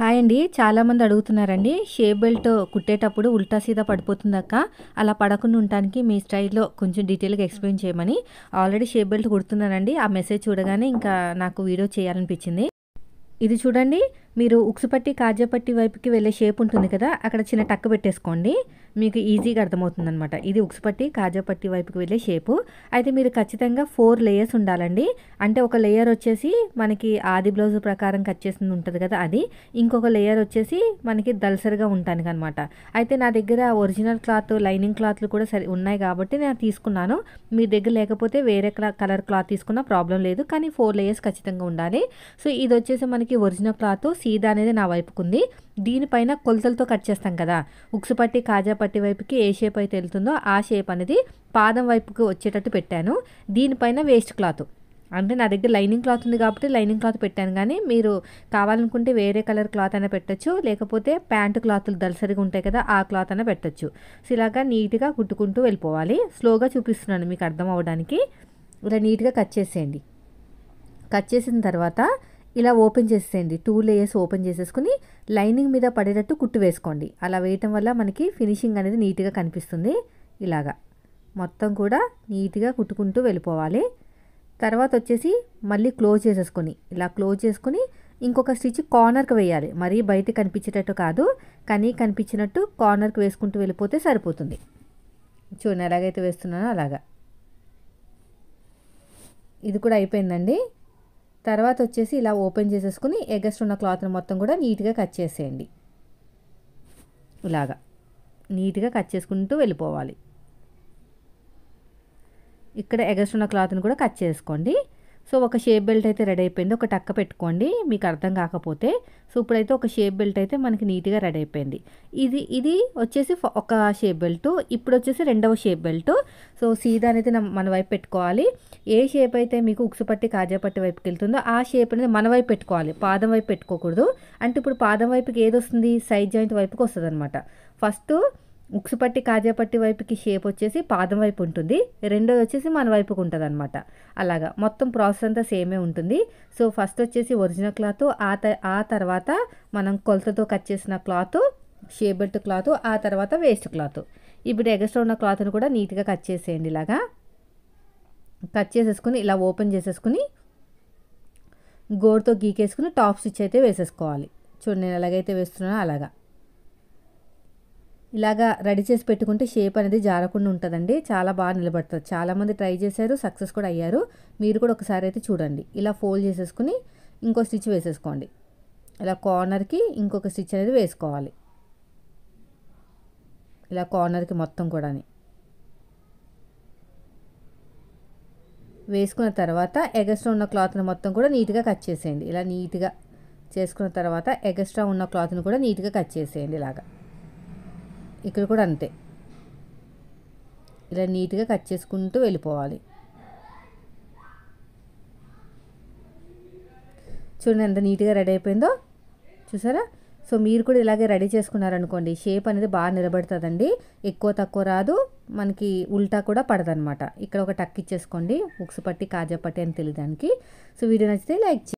hi అండి చాలామంది అడుగుతున్నారండి షేప్ బెల్ట్ కుట్టేటప్పుడు ఉల్టా సీదా పడిపోతుందక్క అలా పడకుండా ఉండటానికి మీ స్టైల్లో కొంచెం డీటెయిల్గా ఎక్స్ప్లెయిన్ చేయమని ఆల్రెడీ షేప్ బెల్ట్ కుడుతున్నానండి ఆ మెసేజ్ చూడగానే ఇంకా నాకు వీడియో చేయాలనిపించింది ఇది చూడండి మీరు ఉక్సుపట్టి కాజాపట్టి వైపుకి వెళ్ళే షేప్ ఉంటుంది కదా అక్కడ చిన్న టక్ పెట్టేసుకోండి మీకు ఈజీగా అర్థమవుతుంది అనమాట ఇది ఉక్స్ పట్టి కాజా పట్టి వైపుకి వెళ్ళే షేపు అయితే మీరు ఖచ్చితంగా ఫోర్ లేయర్స్ ఉండాలండి అంటే ఒక లేయర్ వచ్చేసి మనకి ఆది బ్లౌజ్ ప్రకారం కట్ చేసింది ఉంటుంది కదా అది ఇంకొక లేయర్ వచ్చేసి మనకి దల్సరిగా ఉంటాను కనమాట అయితే నా దగ్గర ఒరిజినల్ క్లాత్ లైనింగ్ క్లాత్లు కూడా సరి ఉన్నాయి కాబట్టి నేను తీసుకున్నాను మీ దగ్గర లేకపోతే వేరే కలర్ క్లాత్ తీసుకున్న ప్రాబ్లం లేదు కానీ ఫోర్ లేయర్స్ ఖచ్చితంగా ఉండాలి సో ఇది వచ్చేసి మనకి ఒరిజినల్ క్లాత్ సీదా అనేది నా వైపుకుంది దీనిపైన కొలతలతో కట్ చేస్తాం కదా ఉక్సు పట్టి కాజా పట్టి వైపుకి ఏ షేప్ అయితే వెళ్తుందో ఆ షేప్ అనేది పాదం వైపుకి వచ్చేటట్టు పెట్టాను దీనిపైన వేస్ట్ క్లాత్ అంటే నా దగ్గర లైనింగ్ క్లాత్ ఉంది కాబట్టి లైనింగ్ క్లాత్ పెట్టాను కానీ మీరు కావాలనుకుంటే వేరే కలర్ క్లాత్ అయినా పెట్టచ్చు లేకపోతే ప్యాంటు క్లాతులు దలసరిగా ఉంటాయి కదా ఆ క్లాత్ అయినా పెట్టచ్చు సో ఇలాగా నీట్గా కుట్టుకుంటూ వెళ్ళిపోవాలి స్లోగా చూపిస్తున్నాను మీకు అర్థం అవ్వడానికి ఇలా నీట్గా కట్ చేసేయండి కట్ చేసిన తర్వాత ఇలా ఓపెన్ చేసేయండి టూ లేయర్స్ ఓపెన్ చేసేసుకుని లైనింగ్ మీద పడేటట్టు కుట్టు వేసుకోండి అలా వేయటం వల్ల మనకి ఫినిషింగ్ అనేది నీట్గా కనిపిస్తుంది ఇలాగా మొత్తం కూడా నీట్గా కుట్టుకుంటూ వెళ్ళిపోవాలి తర్వాత వచ్చేసి మళ్ళీ క్లోజ్ చేసేసుకొని ఇలా క్లోజ్ చేసుకుని ఇంకొక స్టిచ్ కార్నర్కి వేయాలి మరీ బయట కనిపించేటట్టు కాదు కానీ కనిపించినట్టు కార్నర్కి వేసుకుంటూ వెళ్ళిపోతే సరిపోతుంది చూడండి ఎలాగైతే వేస్తున్నానో అలాగా ఇది కూడా అయిపోయిందండి తర్వాత వచ్చేసి ఇలా ఓపెన్ చేసేసుకుని ఎగస్ట్ ఉన్న క్లాత్ని మొత్తం కూడా నీట్గా కట్ చేసేయండి ఇలాగా నీట్గా కట్ చేసుకుంటూ వెళ్ళిపోవాలి ఇక్కడ ఎగస్ట్ ఉన్న క్లాత్ని కూడా కట్ చేసుకోండి సో ఒక షేప్ బెల్ట్ అయితే రెడీ అయిపోయింది ఒక టక్క పెట్టుకోండి మీకు అర్థం కాకపోతే సో ఇప్పుడైతే ఒక షేప్ బెల్ట్ అయితే మనకి నీట్గా రెడీ అయిపోయింది ఇది ఇది వచ్చేసి ఒక షేప్ బెల్ట్ ఇప్పుడు వచ్చేసి రెండవ షేప్ బెల్ట్ సో సీదా అనేది మన వైపు పెట్టుకోవాలి ఏ షేప్ అయితే మీకు ఉక్సుపట్టి కాజాపట్టి వైపుకి వెళ్తుందో ఆ షేప్ అనేది మన వైపు పెట్టుకోవాలి పాదం వైపు పెట్టుకోకూడదు అంటే ఇప్పుడు పాదం వైపుకి ఏది వస్తుంది సైడ్ జాయింట్ వైపుకి వస్తుంది అనమాట ఫస్ట్ ఉక్సుపట్టి కాజాపట్టి వైపుకి షేప్ వచ్చేసి పాదం వైపు ఉంటుంది రెండోది వచ్చేసి మన వైపుకు ఉంటుంది అనమాట అలాగా మొత్తం ప్రాసెస్ అంతా సేమే ఉంటుంది సో ఫస్ట్ వచ్చేసి ఒరిజినల్ క్లాత్ ఆ ఆ తర్వాత మనం కొలతతో కట్ చేసిన క్లాత్ షేబెల్ట్ క్లాత్ ఆ తర్వాత వేస్ట్ క్లాత్ ఇప్పుడు ఎగస్ట్రా ఉన్న క్లాత్ని కూడా నీట్గా కట్ చేసేయండి ఇలాగా కట్ చేసేసుకుని ఇలా ఓపెన్ చేసేసుకుని గోడతో గీకేసుకుని టాప్ స్టిచ్ అయితే వేసేసుకోవాలి చూడండి నేను ఎలాగైతే వేస్తున్నానో అలాగా ఇలాగా రెడీ చేసి పెట్టుకుంటే షేప్ అనేది జారకుండా ఉంటుందండి చాలా బాగా నిలబడుతుంది చాలామంది ట్రై చేశారు సక్సెస్ కూడా అయ్యారు మీరు కూడా ఒకసారి అయితే చూడండి ఇలా ఫోల్డ్ చేసేసుకుని ఇంకో స్టిచ్ వేసేసుకోండి ఇలా కార్నర్కి ఇంకొక స్టిచ్ అనేది వేసుకోవాలి ఇలా కార్నర్కి మొత్తం కూడా వేసుకున్న తర్వాత ఎగస్ట్రా ఉన్న క్లాత్ని మొత్తం కూడా నీట్గా కట్ చేసేయండి ఇలా నీట్గా చేసుకున్న తర్వాత ఎగస్ట్రా ఉన్న క్లాత్ని కూడా నీట్గా కట్ చేసేయండి ఇలాగా ఇక్కడ కూడా అంతే ఇలా నీట్గా కట్ చేసుకుంటూ వెళ్ళిపోవాలి చూడండి ఎంత నీట్గా రెడీ అయిపోయిందో చూసారా సో మీరు కూడా ఇలాగే రెడీ చేసుకున్నారనుకోండి షేప్ అనేది బాగా నిలబడుతుందండి ఎక్కువ తక్కువ రాదు మనకి ఉల్టా కూడా పడదనమాట ఇక్కడ ఒక టక్ ఇచ్చేసుకోండి ఉక్సు పట్టి కాజా పట్టి అని తెలియదానికి సో వీడియో నచ్చితే లైక్